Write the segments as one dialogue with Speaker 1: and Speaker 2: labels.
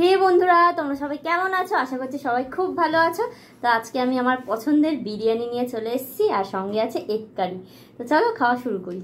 Speaker 1: হে বন্ধুরা তোমরা সবাই কেমন আছো আশা করছি সবাই খুব ভালো আছো তো আজকে আমি আমার পছন্দের বিরিয়ানি নিয়ে চলে এসেছি আর সঙ্গে আছে এক কারি তো চলো খাওয়া শুরু করি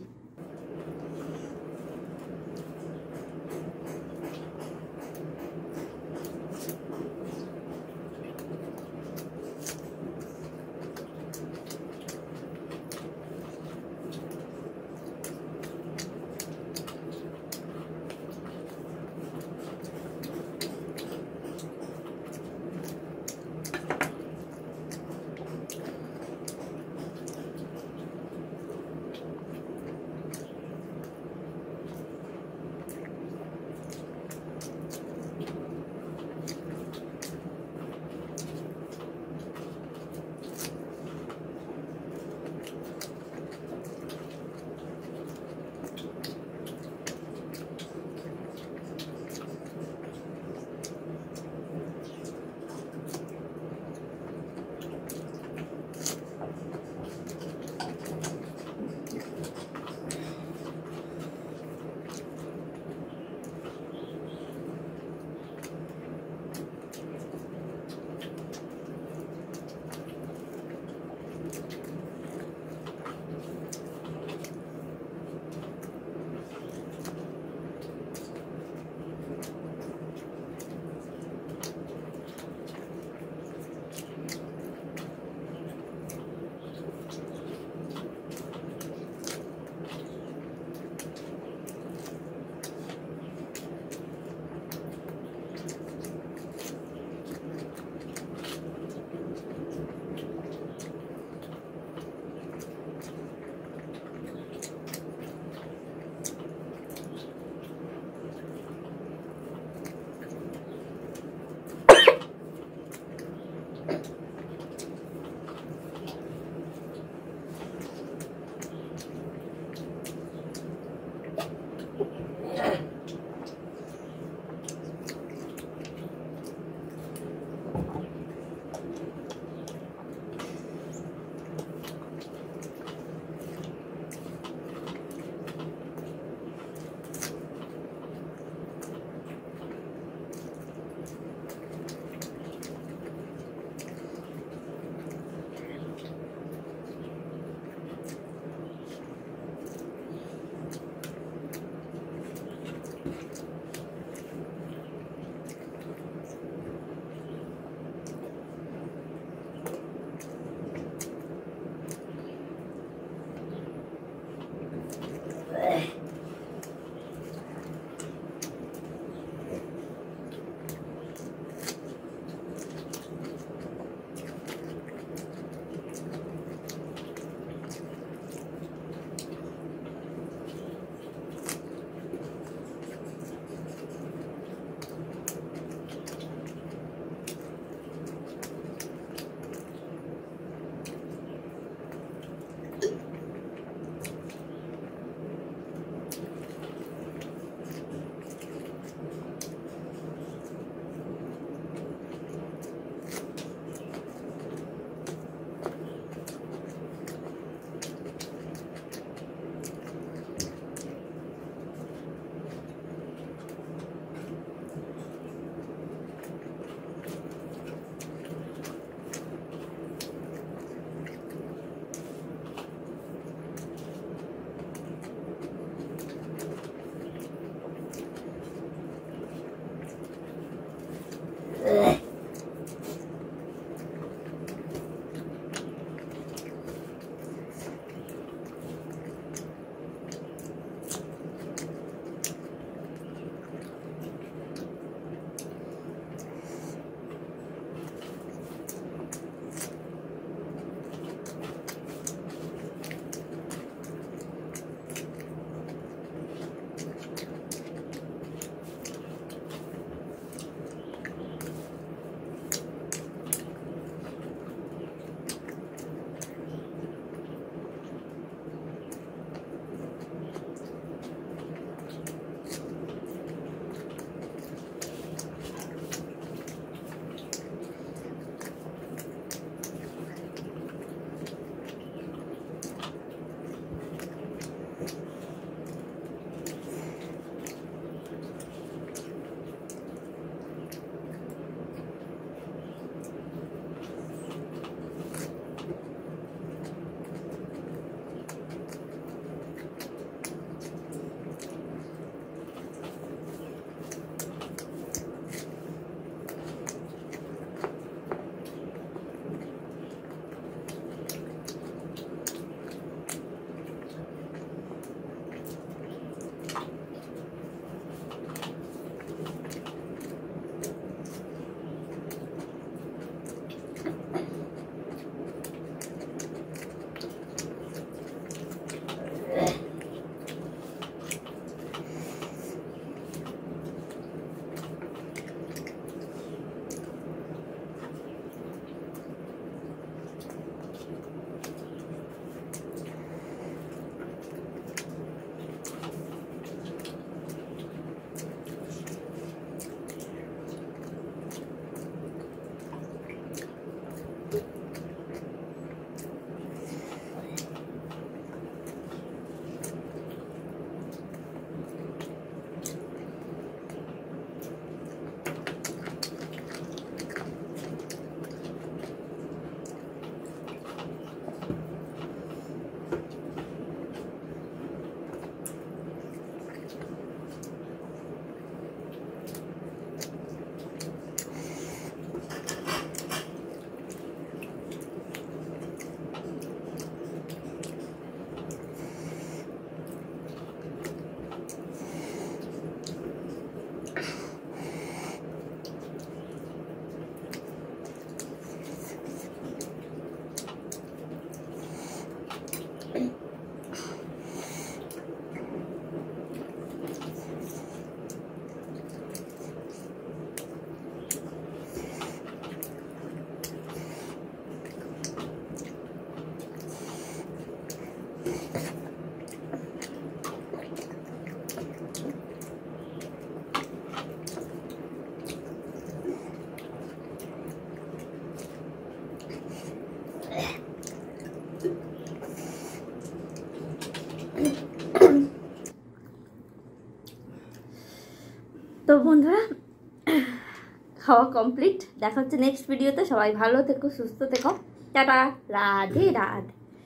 Speaker 2: বন্ধুরা খাওয়া কমপ্লিট দেখা হচ্ছে নেক্সট ভিডিওতে সবাই ভালো থেকো সুস্থ থেকো টাটা
Speaker 3: রাধে রাধে